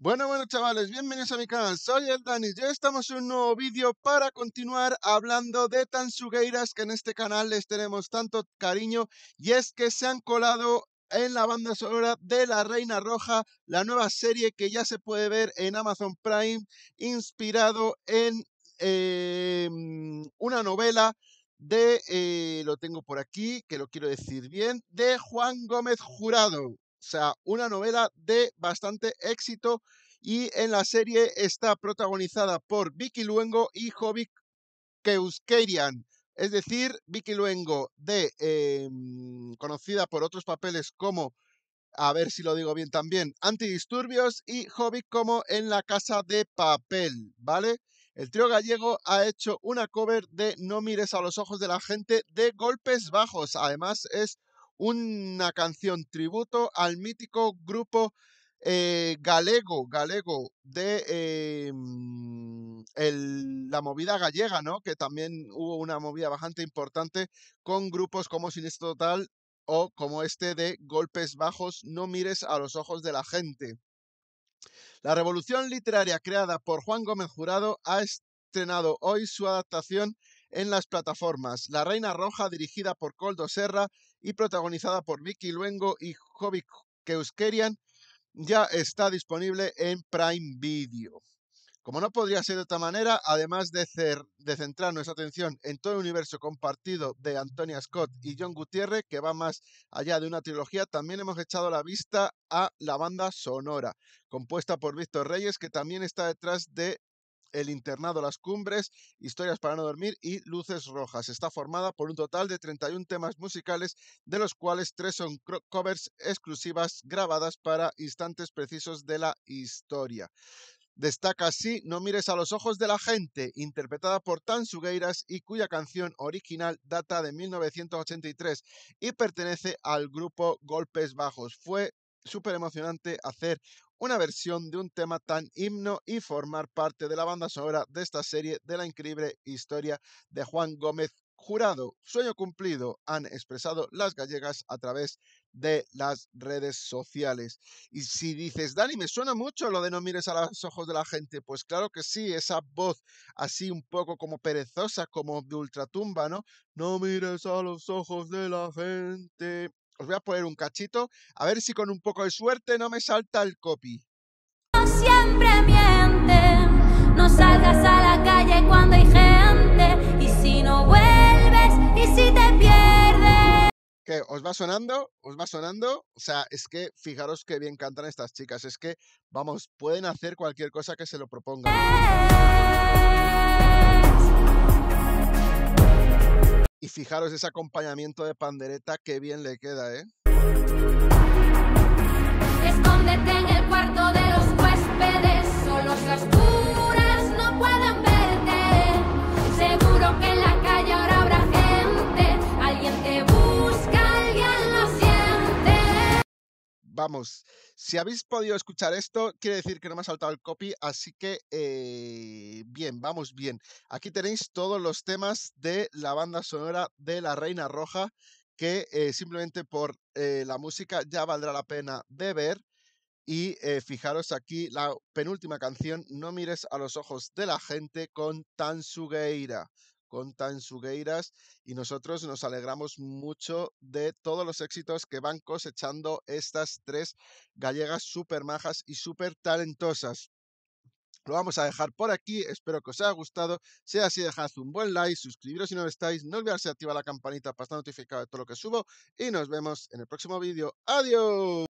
Bueno, bueno chavales, bienvenidos a mi canal, soy el Dani, hoy estamos en un nuevo vídeo para continuar hablando de Tansugueiras que en este canal les tenemos tanto cariño y es que se han colado en la banda sonora de La Reina Roja, la nueva serie que ya se puede ver en Amazon Prime, inspirado en em, una novela de, eh, lo tengo por aquí, que lo quiero decir bien, de Juan Gómez Jurado sea, una novela de bastante éxito y en la serie está protagonizada por Vicky Luengo y Jovic Keuskerian. Es decir, Vicky Luengo, de, em, conocida por otros papeles como, a ver si lo digo bien también, Antidisturbios y Hobbit como En la Casa de Papel, ¿vale? El trío gallego ha hecho una cover de No mires a los ojos de la gente de Golpes Bajos. Además es una canción tributo al mítico grupo eh, galego, galego de eh, mm, la movida gallega, ¿no? Que también hubo una movida bastante importante con grupos como Sinistro Total o como este de Golpes Bajos, No mires a los ojos de la gente. La revolución literaria creada por Juan Gómez Jurado ha estrenado hoy su adaptación en las plataformas. La Reina Roja, dirigida por Coldo Serra y protagonizada por Vicky Luengo y Jovic Keuskerian, ya está disponible en Prime Video. Como no podría ser de otra manera, además de, de centrar nuestra atención en todo el universo compartido de Antonia Scott y John Gutiérrez, que va más allá de una trilogía, también hemos echado la vista a la banda sonora, compuesta por Víctor Reyes, que también está detrás de el internado Las Cumbres, Historias para no dormir y Luces Rojas. Está formada por un total de 31 temas musicales, de los cuales tres son covers exclusivas grabadas para instantes precisos de la historia. Destaca así No mires a los ojos de la gente, interpretada por Tan Sugueiras y cuya canción original data de 1983 y pertenece al grupo Golpes Bajos. Fue súper emocionante hacer una versión de un tema tan himno y formar parte de la banda sonora de esta serie de la increíble historia de Juan Gómez Jurado. Sueño cumplido, han expresado las gallegas a través de las redes sociales. Y si dices, Dani, me suena mucho lo de no mires a los ojos de la gente, pues claro que sí, esa voz así un poco como perezosa, como de ultratumba, ¿no? No mires a los ojos de la gente. Os voy a poner un cachito, a ver si con un poco de suerte no me salta el copy. ¿Qué? os va sonando, os va sonando, o sea, es que fijaros qué bien cantan estas chicas, es que, vamos, pueden hacer cualquier cosa que se lo propongan. Eh. Y fijaros ese acompañamiento de pandereta, qué bien le queda, ¿eh? Escóndete en el cuarto de los huéspedes, solo las no pueden verte. Seguro que en la calle ahora habrá gente, alguien te busca, alguien lo siente. Vamos, si habéis podido escuchar esto, quiere decir que no me ha saltado el copy, así que eh bien, vamos bien. Aquí tenéis todos los temas de la banda sonora de La Reina Roja, que eh, simplemente por eh, la música ya valdrá la pena de ver. Y eh, fijaros aquí la penúltima canción, No mires a los ojos de la gente con Tansugueira con Tansugueiras y nosotros nos alegramos mucho de todos los éxitos que van cosechando estas tres gallegas súper majas y súper talentosas. Lo vamos a dejar por aquí, espero que os haya gustado. Si es así, dejad un buen like, suscribiros si no lo estáis, no olvidéis activar la campanita para estar notificado de todo lo que subo y nos vemos en el próximo vídeo. ¡Adiós!